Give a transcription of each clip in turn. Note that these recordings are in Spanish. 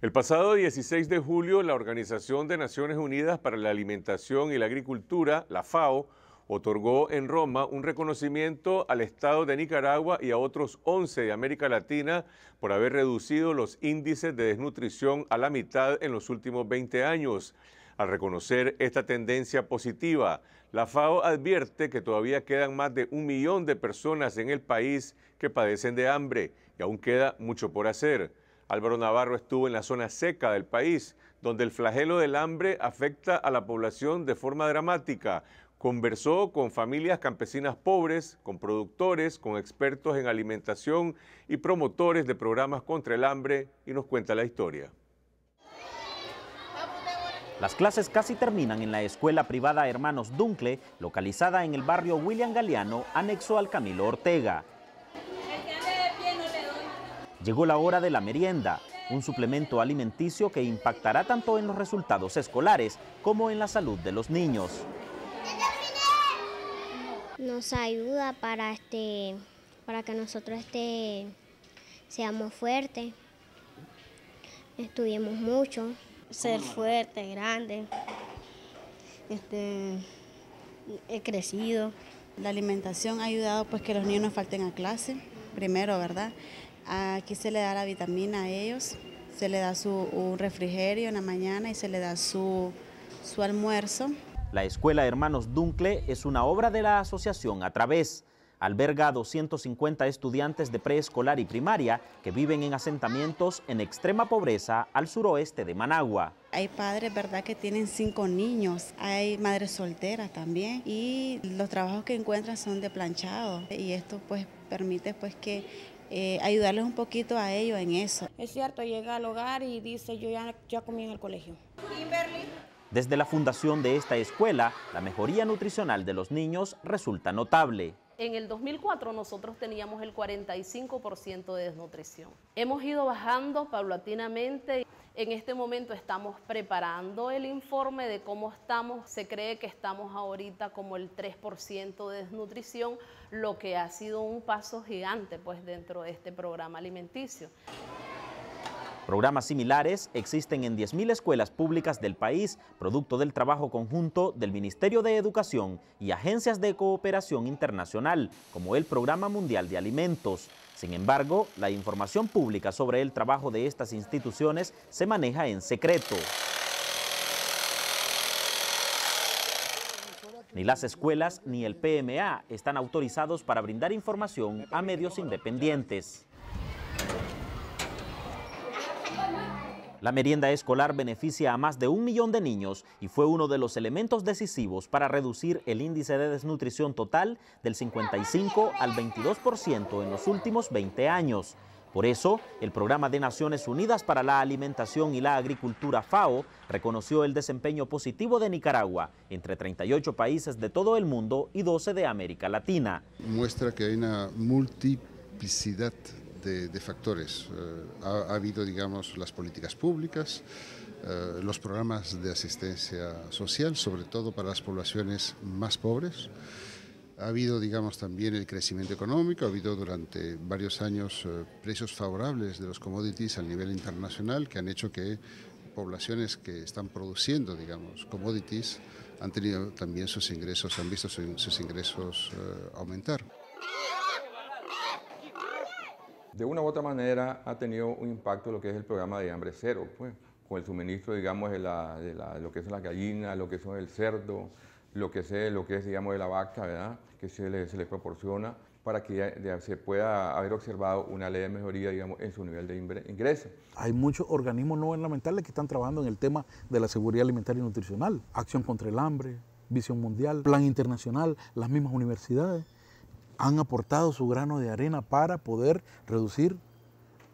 El pasado 16 de julio, la Organización de Naciones Unidas para la Alimentación y la Agricultura, la FAO, otorgó en Roma un reconocimiento al Estado de Nicaragua y a otros 11 de América Latina por haber reducido los índices de desnutrición a la mitad en los últimos 20 años. Al reconocer esta tendencia positiva, la FAO advierte que todavía quedan más de un millón de personas en el país que padecen de hambre y aún queda mucho por hacer. Álvaro Navarro estuvo en la zona seca del país, donde el flagelo del hambre afecta a la población de forma dramática. Conversó con familias campesinas pobres, con productores, con expertos en alimentación y promotores de programas contra el hambre y nos cuenta la historia. Las clases casi terminan en la escuela privada Hermanos Duncle, localizada en el barrio William Galeano, anexo al Camilo Ortega. Llegó la hora de la merienda, un suplemento alimenticio que impactará tanto en los resultados escolares como en la salud de los niños. Nos ayuda para, este, para que nosotros este, seamos fuertes, estudiemos mucho. Ser fuerte, grande, este, he crecido. La alimentación ha ayudado pues que los niños no falten a clase, primero, ¿verdad? Aquí se le da la vitamina a ellos, se le da su un refrigerio en la mañana y se le da su, almuerzo. La Escuela Hermanos Duncle es una obra de la asociación a través. Alberga a 250 estudiantes de preescolar y primaria que viven en asentamientos en extrema pobreza al suroeste de Managua. Hay padres, ¿verdad?, que tienen cinco niños, hay madres solteras también y los trabajos que encuentran son de planchado y esto pues permite pues que eh, ayudarles un poquito a ellos en eso. Es cierto, llega al hogar y dice, yo ya, ya comí en el colegio. Desde la fundación de esta escuela, la mejoría nutricional de los niños resulta notable en el 2004 nosotros teníamos el 45% de desnutrición. Hemos ido bajando paulatinamente. En este momento estamos preparando el informe de cómo estamos. Se cree que estamos ahorita como el 3% de desnutrición, lo que ha sido un paso gigante pues dentro de este programa alimenticio. Programas similares existen en 10.000 escuelas públicas del país, producto del trabajo conjunto del Ministerio de Educación y agencias de cooperación internacional, como el Programa Mundial de Alimentos. Sin embargo, la información pública sobre el trabajo de estas instituciones se maneja en secreto. Ni las escuelas ni el PMA están autorizados para brindar información a medios independientes. La merienda escolar beneficia a más de un millón de niños y fue uno de los elementos decisivos para reducir el índice de desnutrición total del 55 al 22% en los últimos 20 años. Por eso, el Programa de Naciones Unidas para la Alimentación y la Agricultura FAO reconoció el desempeño positivo de Nicaragua entre 38 países de todo el mundo y 12 de América Latina. Muestra que hay una multiplicidad de, factores. Eh, ha, habido, digamos, las políticas públicas, eh, los programas de asistencia social, sobre todo para las poblaciones más pobres. Ha habido, digamos, también el crecimiento económico, ha habido durante varios años eh, precios favorables de los commodities a nivel internacional que han hecho que poblaciones que están produciendo, digamos, commodities, han tenido también sus ingresos, han visto sus ingresos aumentar de una u otra manera ha tenido un impacto lo que es el programa de hambre cero, pues, con el suministro, digamos, de, la, de, lo que son las gallinas, lo que son el cerdo, lo que, es, lo que es, digamos, de la vaca, que se les proporciona para que se pueda haber observado una ley de mejoría, digamos, en su nivel de ingreso. Hay muchos organismos no gubernamentales que están trabajando en el tema de la seguridad alimentaria y nutricional, Acción contra el Hambre, Visión Mundial, Plan Internacional, las mismas universidades han aportado su grano de arena para poder reducir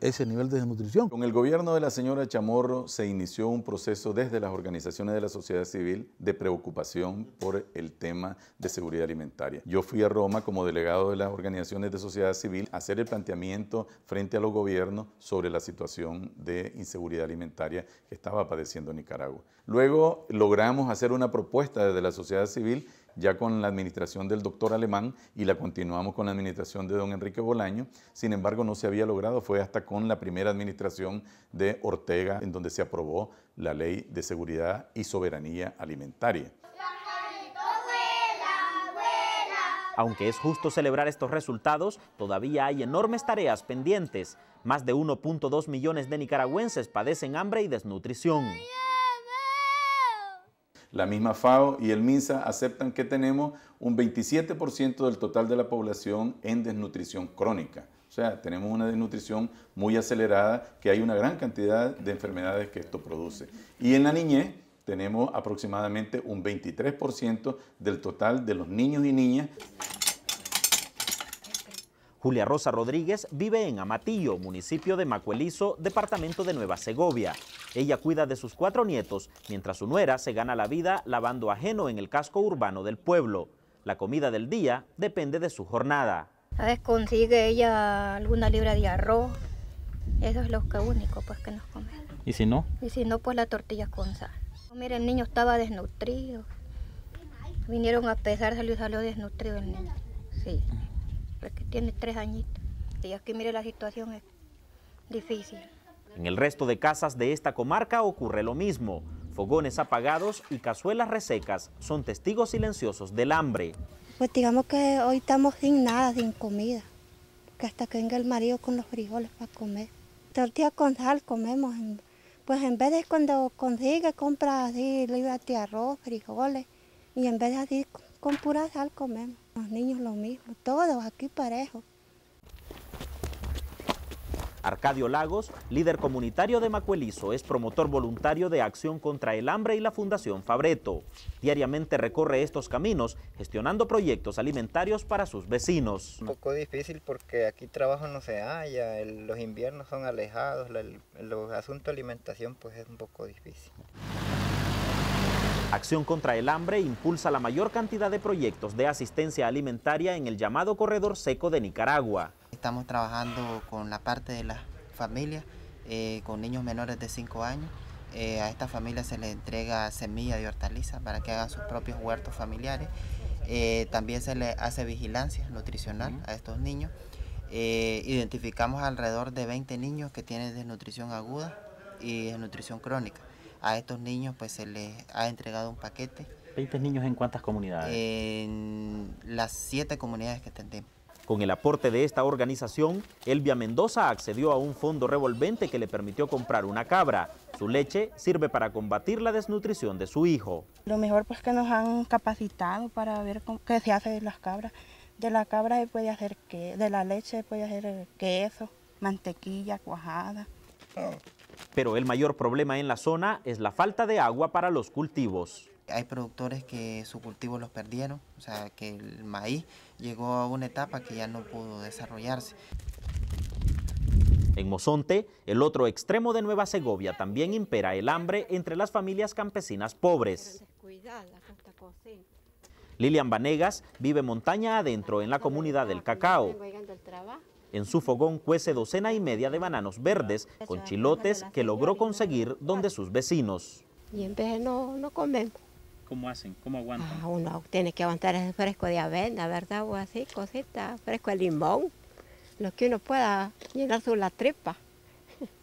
ese nivel de desnutrición. Con el gobierno de la señora Chamorro se inició un proceso desde las organizaciones de la sociedad civil de preocupación por el tema de seguridad alimentaria. Yo fui a Roma como delegado de las organizaciones de sociedad civil a hacer el planteamiento frente a los gobiernos sobre la situación de inseguridad alimentaria que estaba padeciendo Nicaragua. Luego logramos hacer una propuesta desde la sociedad civil ya con la administración del doctor Alemán y la continuamos con la administración de don Enrique Bolaño. Sin embargo, no se había logrado, fue hasta con la primera administración de Ortega, en donde se aprobó la Ley de Seguridad y Soberanía Alimentaria. Aunque es justo celebrar estos resultados, todavía hay enormes tareas pendientes. Más de 1.2 millones de nicaragüenses padecen hambre y desnutrición. La misma FAO y el MINSA aceptan que tenemos un 27% del total de la población en desnutrición crónica. O sea, tenemos una desnutrición muy acelerada, que hay una gran cantidad de enfermedades que esto produce. Y en la niñez tenemos aproximadamente un 23% del total de los niños y niñas Julia Rosa Rodríguez vive en Amatillo, municipio de Macuelizo, departamento de Nueva Segovia. Ella cuida de sus cuatro nietos, mientras su nuera se gana la vida lavando ajeno en el casco urbano del pueblo. La comida del día depende de su jornada. A veces consigue ella alguna libra de arroz. Eso es lo que único pues, que nos come. ¿Y si no? Y si no, pues la tortilla con sal. Mira el niño estaba desnutrido. Vinieron a pesar, salió, salió desnutrido el niño. Sí que tiene tres añitos. Y aquí mire la situación es difícil. En el resto de casas de esta comarca ocurre lo mismo. Fogones apagados y cazuelas resecas son testigos silenciosos del hambre. Pues digamos que hoy estamos sin nada, sin comida, que hasta que venga el marido con los frijoles para comer. Tortilla con sal comemos, pues en vez de cuando consigue compra así, libras de arroz, frijoles, y en vez de así con pura sal comemos. Los niños lo mismo, todos aquí parejos. Arcadio Lagos, líder comunitario de Macuelizo, es promotor voluntario de Acción contra el Hambre y la Fundación Fabreto. Diariamente recorre estos caminos, gestionando proyectos alimentarios para sus vecinos. Un poco difícil porque aquí trabajo no se halla, los inviernos son alejados, los asuntos de alimentación pues es un poco difícil. Acción contra el hambre impulsa la mayor cantidad de proyectos de asistencia alimentaria en el llamado Corredor Seco de Nicaragua. Estamos trabajando con la parte de las familias, eh, con niños menores de 5 años. Eh, a estas familias se les entrega semilla de hortaliza para que hagan sus propios huertos familiares. Eh, también se le hace vigilancia nutricional a estos niños. identificamos alrededor de 20 niños que tienen desnutrición aguda y desnutrición crónica a estos niños pues se les ha entregado un paquete. ¿20 niños en cuántas comunidades? En las siete comunidades que atendemos. Con el aporte de esta organización, Elvia Mendoza accedió a un fondo revolvente que le permitió comprar una cabra. Su leche sirve para combatir la desnutrición de su hijo. Lo mejor pues que nos han capacitado para ver qué se hace de las cabras. De la cabra se puede hacer que, de la leche puede hacer eh, queso, mantequilla, cuajada. Ah, pero el mayor problema en la zona es la falta de agua para los cultivos. Hay productores que su cultivo los perdieron, o sea que el maíz llegó a una etapa que ya no pudo desarrollarse. En Mozonte, el otro extremo de Nueva Segovia, también impera el hambre entre las familias campesinas pobres. Lilian Vanegas vive montaña adentro en la comunidad del cacao. En su fogón cuece docena y media de bananos verdes con chilotes que logró conseguir donde sus vecinos. Y en vez no, no comemos. ¿Cómo hacen? ¿Cómo aguantan? Ah, uno tiene que aguantar el fresco de avena, ¿verdad? O así, cosita, fresco de limón, lo que uno pueda llenar su la tripa.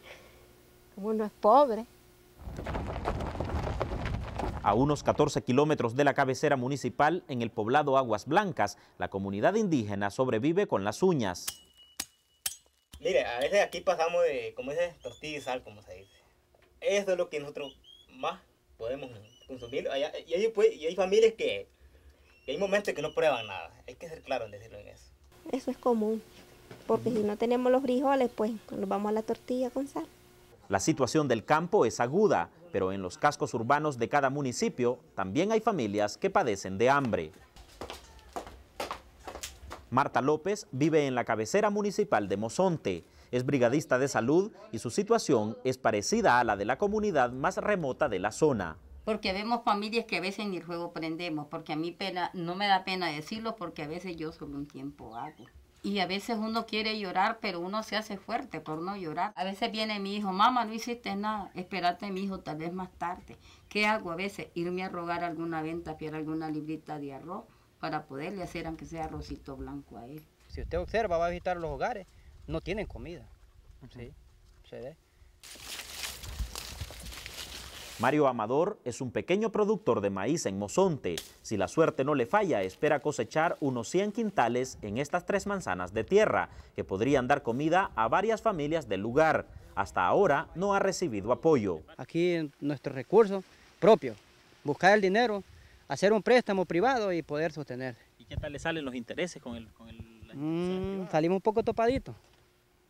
uno es pobre. A unos 14 kilómetros de la cabecera municipal, en el poblado Aguas Blancas, la comunidad indígena sobrevive con las uñas. Mire, a veces aquí pasamos de, como tortilla y sal, como se dice. Eso es lo que nosotros más podemos consumir. Y hay, pues, y hay familias que, que, hay momentos que no prueban nada. Hay que ser claro en decirlo en eso. Eso es común, porque si no tenemos los frijoles, pues nos vamos a la tortilla con sal. La situación del campo es aguda, pero en los cascos urbanos de cada municipio también hay familias que padecen de hambre. Marta López vive en la cabecera municipal de Mozonte, es brigadista de salud y su situación es parecida a la de la comunidad más remota de la zona. Porque vemos familias que a veces ni el juego prendemos, porque a mí pena, no me da pena decirlo, porque a veces yo solo un tiempo hago. Y a veces uno quiere llorar, pero uno se hace fuerte por no llorar. A veces viene mi hijo, mamá, no hiciste nada, espérate mi hijo, tal vez más tarde. ¿Qué hago a veces? Irme a rogar alguna venta, pedir alguna librita de arroz para poderle hacer aunque sea arrocito blanco a él. Si usted observa, va a visitar los hogares, no tienen comida. ¿sí? Se ve. Mario Amador es un pequeño productor de maíz en Mozonte. Si la suerte no le falla, espera cosechar unos 100 quintales en estas tres manzanas de tierra, que podrían dar comida a varias familias del lugar. Hasta ahora no ha recibido apoyo. Aquí nuestro recurso propio, buscar el dinero hacer un préstamo privado y poder sostener. ¿Y qué tal le salen los intereses con el... Con el mm, salimos un poco topaditos.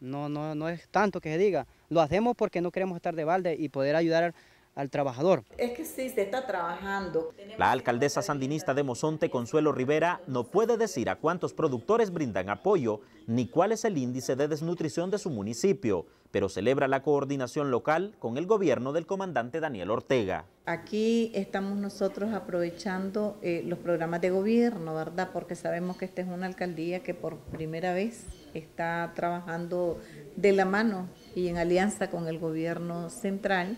No, no, no es tanto que se diga. Lo hacemos porque no queremos estar de balde y poder ayudar a al trabajador. Es que sí, se está trabajando. La alcaldesa sandinista de Mosonte Consuelo Rivera, no puede decir a cuántos productores brindan apoyo ni cuál es el índice de desnutrición de su municipio, pero celebra la coordinación local con el gobierno del comandante Daniel Ortega. Aquí estamos nosotros aprovechando eh, los programas de gobierno, ¿verdad? Porque sabemos que esta es una alcaldía que por primera vez está trabajando de la mano y en alianza con el gobierno central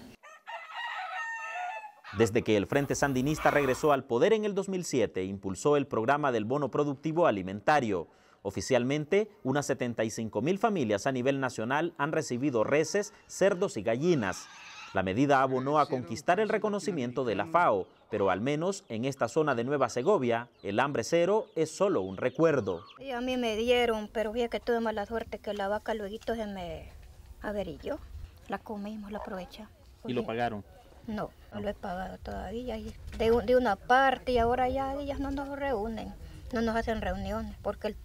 desde que el Frente Sandinista regresó al poder en el 2007, impulsó el programa del bono productivo alimentario. Oficialmente, unas 75 mil familias a nivel nacional han recibido reses, cerdos y gallinas. La medida abonó a conquistar el reconocimiento de la FAO, pero al menos en esta zona de Nueva Segovia, el hambre cero es solo un recuerdo. Y a mí me dieron, pero fíjate que tuve mala suerte que la vaca luego se me averilló. La comimos, la aprovechamos. ¿Y lo pagaron? No, no lo he pagado todavía. De, de una parte y ahora ya ellas no nos reúnen, no nos hacen reuniones, porque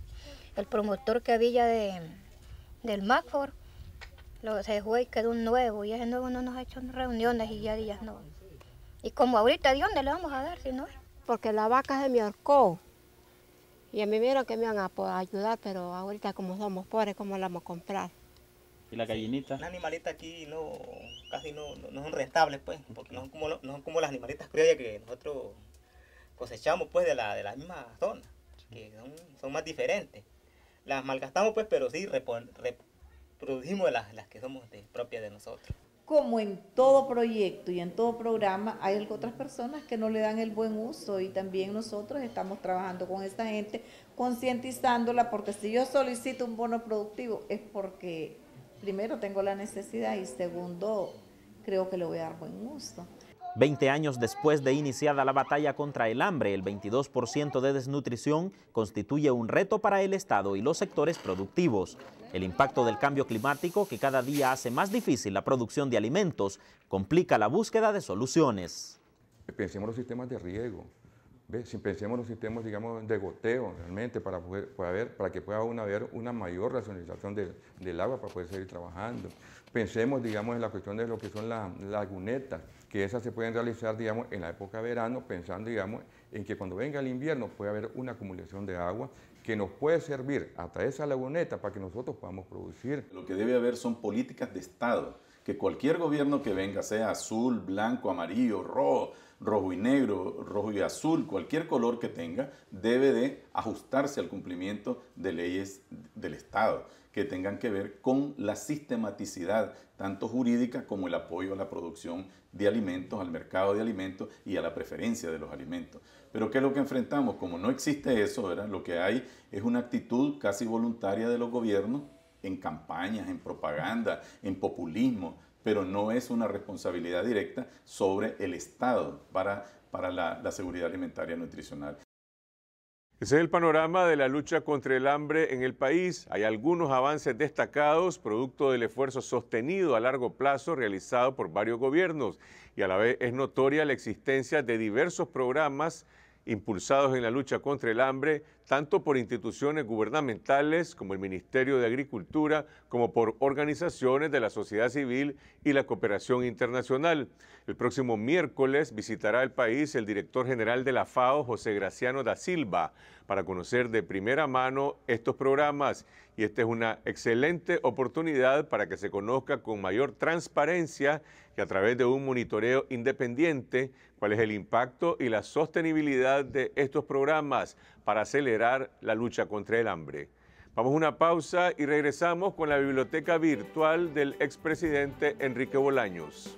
el, promotor que había de, del Macford lo, se fue y quedó un nuevo y ese nuevo no nos ha hecho reuniones y ya ellas no. Y como ahorita, ¿de dónde le vamos a dar si no Porque la vaca de me ahorcó. Y a mí vieron que me van a ayudar, pero ahorita como somos pobres, ¿cómo la vamos a comprar? Y la gallinita. Las animalitas aquí no, casi no, son rentables, pues, porque no son, como, no son como las animalitas criollas que nosotros cosechamos, pues, de la, de la misma zona, que son, más diferentes. Las malgastamos, pues, pero sí reproducimos las, que somos propias de nosotros. Como en todo proyecto y en todo programa, hay otras personas que no le dan el buen uso y también nosotros estamos trabajando con esta gente, concientizándola, porque si yo solicito un bono productivo es porque primero tengo la necesidad y segundo creo que le voy a dar buen gusto. Veinte años después de iniciada la batalla contra el hambre, el 22% de desnutrición constituye un reto para el Estado y los sectores productivos. El impacto del cambio climático, que cada día hace más difícil la producción de alimentos, complica la búsqueda de soluciones. Pensemos los sistemas de riego, Pensemos Si pensemos los sistemas, de goteo realmente, para, poder, para, que pueda haber una mayor racionalización del agua para poder seguir trabajando. Pensemos, digamos, en la cuestión de lo que son las lagunetas, que esas se pueden realizar, digamos, en la época de verano, pensando, digamos, en que cuando venga el invierno puede haber una acumulación de agua que nos puede servir hasta esa laguneta para que nosotros podamos producir. Lo que debe haber son políticas de Estado, que cualquier gobierno que venga, sea azul, blanco, amarillo, rojo, rojo y negro, rojo y azul, cualquier color que tenga, debe de ajustarse al cumplimiento de leyes del Estado que tengan que ver con la sistematicidad, tanto jurídica como el apoyo a la producción de alimentos, al mercado de alimentos y a la preferencia de los alimentos. Pero ¿qué es lo que enfrentamos? Como no existe eso, lo que hay es una actitud casi voluntaria de los gobiernos en campañas, en propaganda, en populismo, pero no es una responsabilidad directa sobre el Estado para, la, seguridad alimentaria nutricional. Ese es el panorama de la lucha contra el hambre en el país. Hay algunos avances destacados, producto del esfuerzo sostenido a largo plazo realizado por varios gobiernos, y a la vez es notoria la existencia de diversos programas impulsados en la lucha contra el hambre, tanto por instituciones gubernamentales como el Ministerio de Agricultura, como por organizaciones de la sociedad civil y la cooperación internacional. El próximo miércoles visitará el país el director general de la FAO, José Graciano da Silva, para conocer de primera mano estos programas y esta es una excelente oportunidad para que se conozca con mayor transparencia y a través de un monitoreo independiente cuál es el impacto y la sostenibilidad de estos programas para acelerar la lucha contra el hambre. Vamos a una pausa y regresamos con la biblioteca virtual del expresidente Enrique Bolaños.